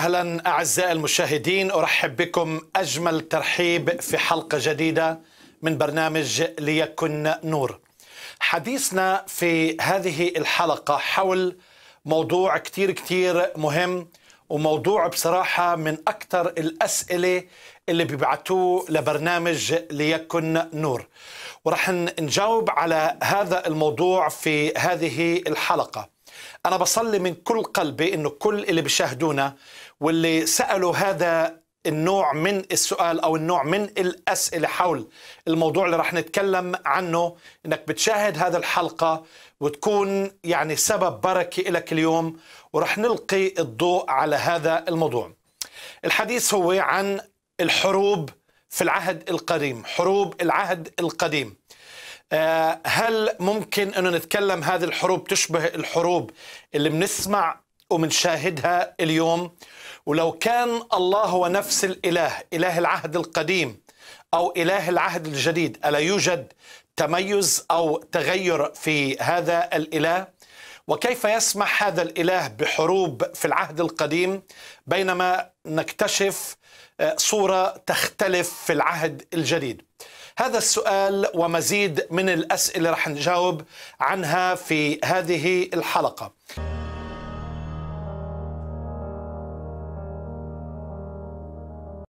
اهلا اعزائي المشاهدين ارحب بكم اجمل ترحيب في حلقه جديده من برنامج ليكن نور. حديثنا في هذه الحلقه حول موضوع كتير كتير مهم وموضوع بصراحه من اكثر الاسئله اللي بيبعتوه لبرنامج ليكن نور. ورح نجاوب على هذا الموضوع في هذه الحلقه. أنا بصلي من كل قلبي أنه كل اللي بيشاهدونا واللي سألوا هذا النوع من السؤال أو النوع من الأسئلة حول الموضوع اللي رح نتكلم عنه أنك بتشاهد هذا الحلقة وتكون يعني سبب بركة لك اليوم ورح نلقي الضوء على هذا الموضوع الحديث هو عن الحروب في العهد القديم حروب العهد القديم آه، هل ممكن أنه نتكلم هذه الحروب تشبه الحروب اللي بنسمع وبنشاهدها اليوم ولو كان الله هو نفس الإله إله العهد القديم أو إله العهد الجديد ألا يوجد تميز أو تغير في هذا الإله؟ وكيف يسمح هذا الاله بحروب في العهد القديم بينما نكتشف آه، صوره تختلف في العهد الجديد هذا السؤال ومزيد من الأسئلة رح نجاوب عنها في هذه الحلقة